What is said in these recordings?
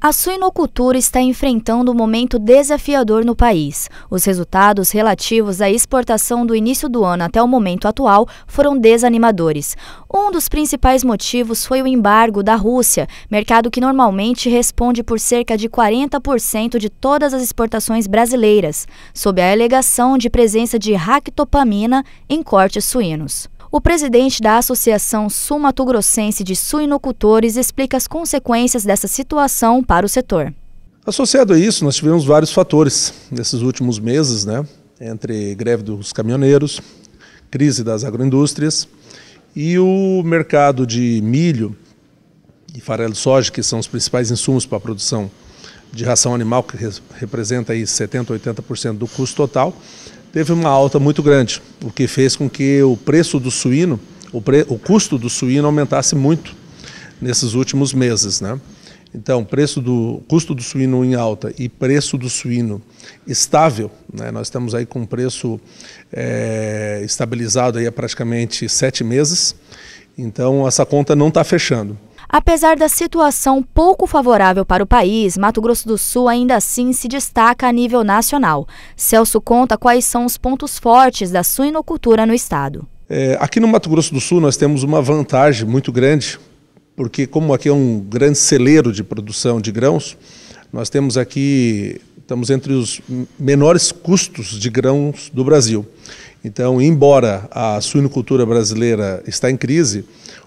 A suinocultura está enfrentando um momento desafiador no país. Os resultados relativos à exportação do início do ano até o momento atual foram desanimadores. Um dos principais motivos foi o embargo da Rússia, mercado que normalmente responde por cerca de 40% de todas as exportações brasileiras, sob a alegação de presença de ractopamina em cortes suínos. O presidente da Associação sul grossense de Suinocultores explica as consequências dessa situação para o setor. Associado a isso, nós tivemos vários fatores nesses últimos meses, né? entre greve dos caminhoneiros, crise das agroindústrias e o mercado de milho e farelo de soja, que são os principais insumos para a produção de ração animal, que representa aí 70%, 80% do custo total, teve uma alta muito grande, o que fez com que o preço do suíno, o, pre, o custo do suíno aumentasse muito nesses últimos meses, né? Então, preço do custo do suíno em alta e preço do suíno estável, né? nós estamos aí com um preço é, estabilizado aí há praticamente sete meses, então essa conta não está fechando. Apesar da situação pouco favorável para o país, Mato Grosso do Sul ainda assim se destaca a nível nacional. Celso conta quais são os pontos fortes da suinocultura no estado. É, aqui no Mato Grosso do Sul nós temos uma vantagem muito grande, porque como aqui é um grande celeiro de produção de grãos, nós temos aqui estamos entre os menores custos de grãos do Brasil. Então, embora a suinocultura brasileira está em crise,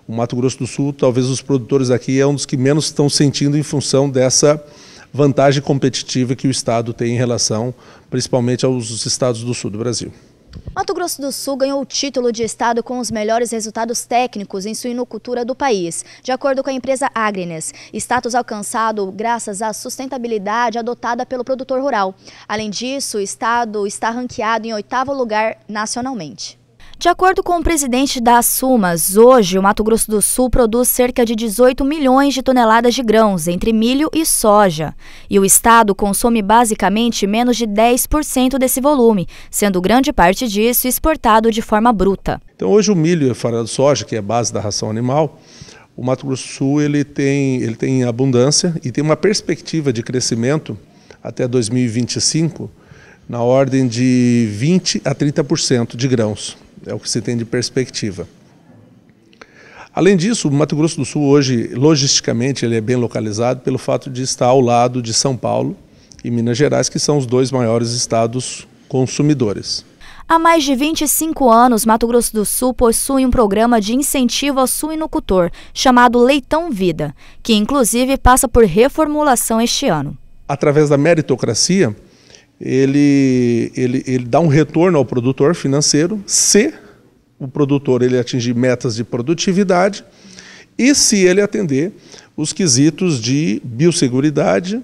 o Mato Grosso do Sul, talvez os produtores aqui é um dos que menos estão sentindo em função dessa vantagem competitiva que o Estado tem em relação, principalmente aos estados do sul do Brasil. Mato Grosso do Sul ganhou o título de estado com os melhores resultados técnicos em suinocultura do país, de acordo com a empresa Agrines, status alcançado graças à sustentabilidade adotada pelo produtor rural. Além disso, o estado está ranqueado em oitavo lugar nacionalmente. De acordo com o presidente da Sumas, hoje o Mato Grosso do Sul produz cerca de 18 milhões de toneladas de grãos, entre milho e soja. E o estado consome basicamente menos de 10% desse volume, sendo grande parte disso exportado de forma bruta. Então hoje o milho e a farinha de soja, que é a base da ração animal, o Mato Grosso do Sul ele tem, ele tem abundância e tem uma perspectiva de crescimento até 2025 na ordem de 20 a 30% de grãos. É o que se tem de perspectiva. Além disso, o Mato Grosso do Sul hoje, logisticamente, ele é bem localizado pelo fato de estar ao lado de São Paulo e Minas Gerais, que são os dois maiores estados consumidores. Há mais de 25 anos, Mato Grosso do Sul possui um programa de incentivo ao suinocultor, chamado Leitão Vida, que inclusive passa por reformulação este ano. Através da meritocracia, ele, ele, ele dá um retorno ao produtor financeiro se o produtor ele atingir metas de produtividade e se ele atender os quesitos de biosseguridade,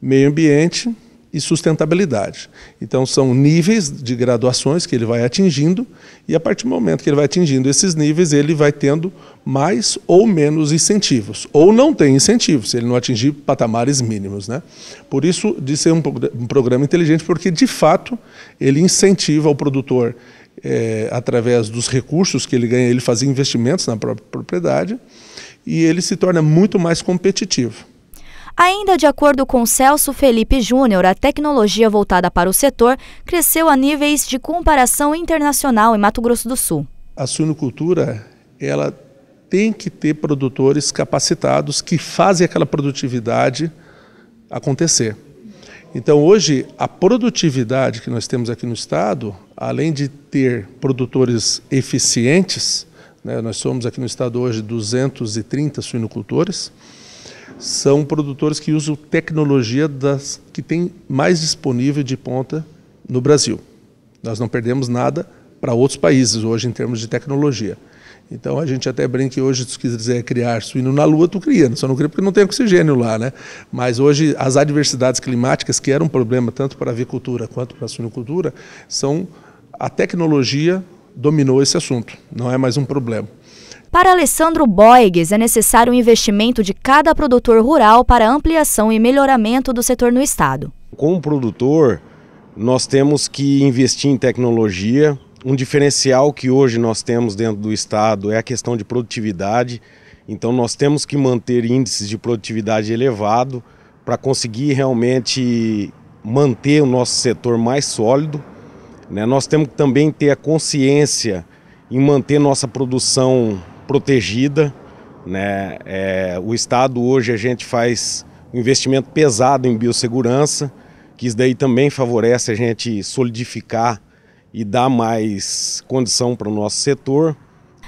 meio ambiente e sustentabilidade. Então, são níveis de graduações que ele vai atingindo, e a partir do momento que ele vai atingindo esses níveis, ele vai tendo mais ou menos incentivos, ou não tem incentivos, se ele não atingir patamares mínimos. Né? Por isso, de ser um, um programa inteligente, porque de fato ele incentiva o produtor. É, através dos recursos que ele ganha, ele fazia investimentos na própria propriedade e ele se torna muito mais competitivo. Ainda de acordo com Celso Felipe Júnior, a tecnologia voltada para o setor cresceu a níveis de comparação internacional em Mato Grosso do Sul. A suinocultura, ela tem que ter produtores capacitados que fazem aquela produtividade acontecer. Então, hoje, a produtividade que nós temos aqui no Estado, além de ter produtores eficientes, né, nós somos aqui no Estado hoje 230 suinocultores, são produtores que usam tecnologia das que tem mais disponível de ponta no Brasil. Nós não perdemos nada para outros países hoje em termos de tecnologia. Então a gente até brinca que hoje, se tu quiser criar suíno na Lua, tu cria, só não cria porque não tem oxigênio lá, né? Mas hoje as adversidades climáticas, que eram um problema tanto para a avicultura quanto para a suinocultura, são a tecnologia dominou esse assunto, não é mais um problema. Para Alessandro Boigues, é necessário o um investimento de cada produtor rural para ampliação e melhoramento do setor no estado. Como produtor, nós temos que investir em tecnologia. Um diferencial que hoje nós temos dentro do estado é a questão de produtividade. Então nós temos que manter índices de produtividade elevado para conseguir realmente manter o nosso setor mais sólido. Né? Nós temos que também ter a consciência em manter nossa produção protegida. Né? É, o Estado hoje a gente faz um investimento pesado em biossegurança, que isso daí também favorece a gente solidificar e dar mais condição para o nosso setor.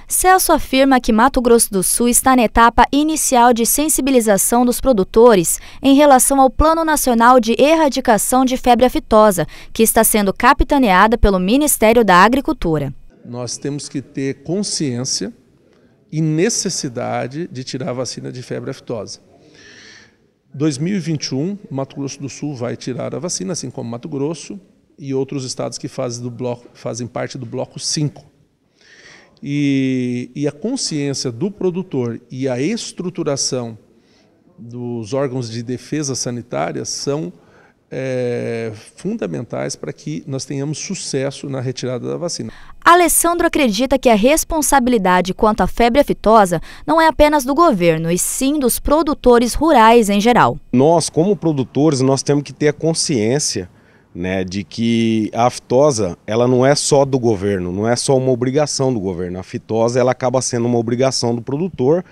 Celso afirma que Mato Grosso do Sul está na etapa inicial de sensibilização dos produtores em relação ao Plano Nacional de Erradicação de Febre Aftosa, que está sendo capitaneada pelo Ministério da Agricultura. Nós temos que ter consciência e necessidade de tirar a vacina de febre aftosa. 2021, Mato Grosso do Sul vai tirar a vacina, assim como Mato Grosso e outros estados que fazem, bloco, fazem parte do bloco 5. E, e a consciência do produtor e a estruturação dos órgãos de defesa sanitária são é, fundamentais para que nós tenhamos sucesso na retirada da vacina. Alessandro acredita que a responsabilidade quanto à febre aftosa não é apenas do governo, e sim dos produtores rurais em geral. Nós, como produtores, nós temos que ter a consciência né, de que a aftosa ela não é só do governo, não é só uma obrigação do governo. A aftosa ela acaba sendo uma obrigação do produtor,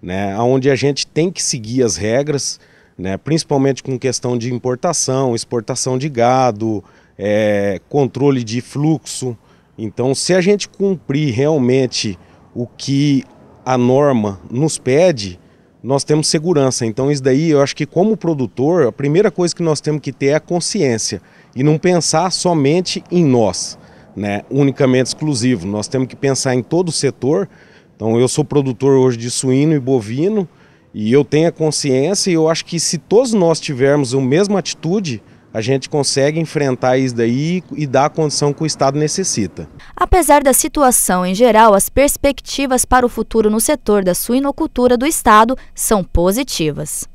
né, onde a gente tem que seguir as regras, né, principalmente com questão de importação, exportação de gado, é, controle de fluxo. Então, se a gente cumprir realmente o que a norma nos pede, nós temos segurança. Então, isso daí eu acho que, como produtor, a primeira coisa que nós temos que ter é a consciência e não pensar somente em nós, né? unicamente exclusivo. Nós temos que pensar em todo o setor. Então, eu sou produtor hoje de suíno e bovino. E eu tenho a consciência e eu acho que se todos nós tivermos a mesma atitude, a gente consegue enfrentar isso daí e dar a condição que o Estado necessita. Apesar da situação em geral, as perspectivas para o futuro no setor da suinocultura do Estado são positivas.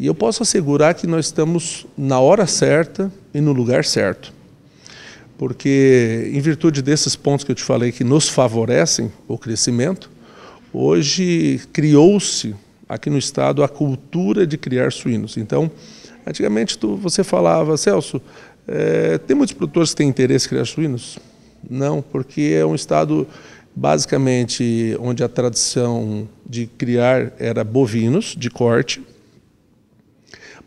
E eu posso assegurar que nós estamos na hora certa e no lugar certo. Porque, em virtude desses pontos que eu te falei que nos favorecem o crescimento, hoje criou-se aqui no estado a cultura de criar suínos. Então, antigamente tu, você falava, Celso, é, tem muitos produtores que têm interesse em criar suínos? Não, porque é um estado basicamente onde a tradição de criar era bovinos de corte.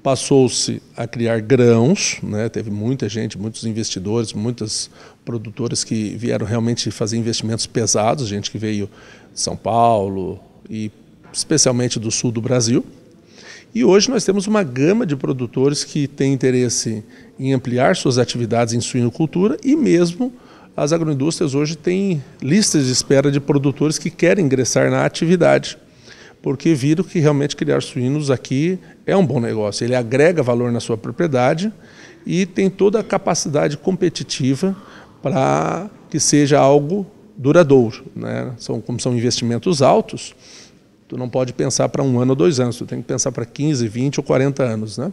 Passou-se a criar grãos, né? teve muita gente, muitos investidores, muitas produtoras que vieram realmente fazer investimentos pesados, gente que veio de São Paulo e especialmente do sul do Brasil. E hoje nós temos uma gama de produtores que têm interesse em ampliar suas atividades em suinocultura e mesmo as agroindústrias hoje têm listas de espera de produtores que querem ingressar na atividade, porque viram que realmente criar suínos aqui é um bom negócio. Ele agrega valor na sua propriedade e tem toda a capacidade competitiva para que seja algo duradouro. Né? São, como são investimentos altos, Tu não pode pensar para um ano ou dois anos, tu tem que pensar para 15, 20 ou 40 anos. Né?